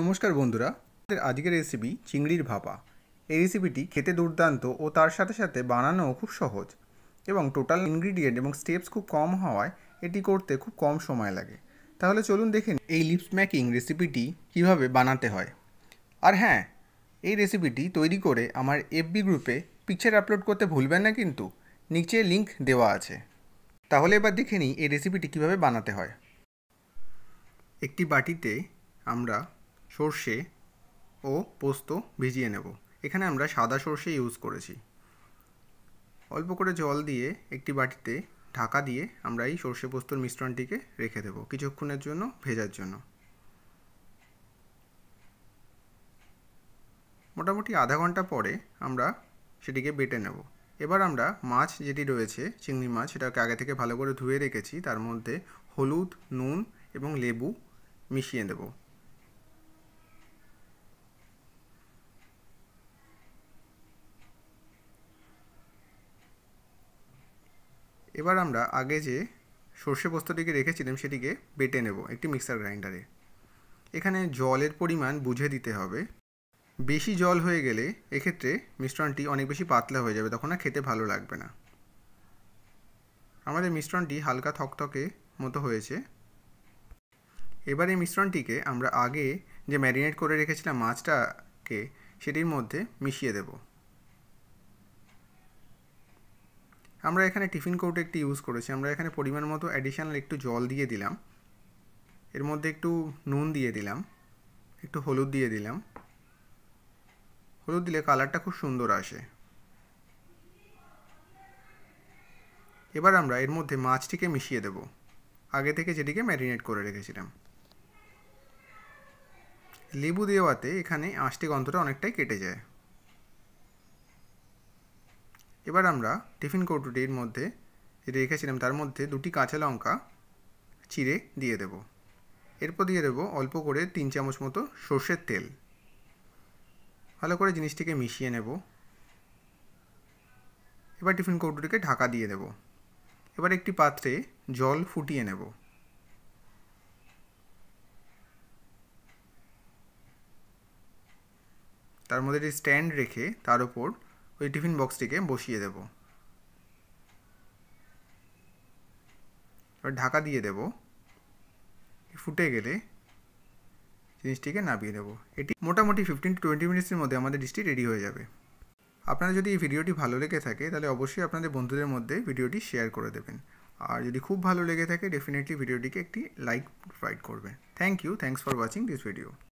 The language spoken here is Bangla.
নমস্কার বন্ধুরা আমাদের আজকের রেসিপি চিংড়ির ভাপা এই রেসিপিটি খেতে দুর্দান্ত ও তার সাথে সাথে বানানোও খুব সহজ এবং টোটাল ইনগ্রিডিয়েন্ট এবং স্টেপস খুব কম হওয়ায় এটি করতে খুব কম সময় লাগে তাহলে চলুন দেখেন এই লিপস ম্যাকিং রেসিপিটি কিভাবে বানাতে হয় আর হ্যাঁ এই রেসিপিটি তৈরি করে আমার এফবি গ্রুপে পিকচার আপলোড করতে ভুলবেন না কিন্তু নিচে লিংক দেওয়া আছে তাহলে এবার দেখে নিই এই রেসিপিটি কিভাবে বানাতে হয় একটি বাটিতে আমরা সর্ষে ও পোস্ত ভিজিয়ে নেব এখানে আমরা সাদা সর্ষে ইউজ করেছি অল্প করে জল দিয়ে একটি বাটিতে ঢাকা দিয়ে আমরা এই সর্ষে পোস্তর মিশ্রণটিকে রেখে দেব কিছুক্ষণের জন্য ভেজার জন্য মোটামুটি আধা ঘন্টা পরে আমরা সেটিকে বেটে নেব এবার আমরা মাছ যেটি রয়েছে চিংড়ি মাছ সেটাকে আগে থেকে ভালো করে ধুয়ে রেখেছি তার মধ্যে হলুদ নুন এবং লেবু মিশিয়ে দেবো এবার আমরা আগে যে সর্ষে পোস্তটিকে রেখেছিলাম সেটিকে বেটে নেব একটি মিক্সার গ্রাইন্ডারে এখানে জলের পরিমাণ বুঝে দিতে হবে বেশি জল হয়ে গেলে এক্ষেত্রে মিশ্রণটি অনেক বেশি পাতলা হয়ে যাবে তখন আর খেতে ভালো লাগবে না আমাদের মিশ্রণটি হালকা থকথকে মতো হয়েছে এবার এই মিশ্রণটিকে আমরা আগে যে ম্যারিনেট করে রেখেছিলাম মাছটাকে সেটির মধ্যে মিশিয়ে দেবো আমরা এখানে টিফিন কৌটো একটি ইউজ করেছি আমরা এখানে পরিমাণ মতো অ্যাডিশনাল একটু জল দিয়ে দিলাম এর মধ্যে একটু নুন দিয়ে দিলাম একটু হলুদ দিয়ে দিলাম হলুদ দিলে কালারটা খুব সুন্দর আসে এবার আমরা এর মধ্যে মাছটিকে মিশিয়ে দেব আগে থেকে যেটিকে ম্যারিনেট করে রেখেছিলাম লেবু দেওয়াতে এখানে আঁশটি গন্ধটা অনেকটাই কেটে যায় এবার আমরা টিফিন কৌটুটির মধ্যে রেখেছিলাম তার মধ্যে দুটি কাঁচা লঙ্কা চিড়ে দিয়ে দেব এরপর দিয়ে দেবো অল্প করে তিন চামচ মতো সর্ষের তেল ভালো করে জিনিসটিকে মিশিয়ে নেব এবার টিফিন কৌটুটিকে ঢাকা দিয়ে দেব এবার একটি পাত্রে জল ফুটিয়ে নেব তার মধ্যে একটি স্ট্যান্ড রেখে তার উপর ওই টিফিন বক্সটিকে বসিয়ে দেব এবার ঢাকা দিয়ে দেব ফুটে গেলে জিনিসটিকে নামিয়ে দেবো এটি মোটামুটি ফিফটিন টু টোয়েন্টি মিনিটসের মধ্যে আমাদের ডিশটি রেডি হয়ে যাবে আপনারা যদি এই ভিডিওটি ভালো লেগে থাকে তাহলে অবশ্যই আপনাদের বন্ধুদের মধ্যে ভিডিওটি শেয়ার করে দেবেন আর যদি খুব ভালো লেগে থাকে ডেফিনেটলি ভিডিওটিকে একটি লাইক প্রোভাইড করবেন thank you thanks for watching this video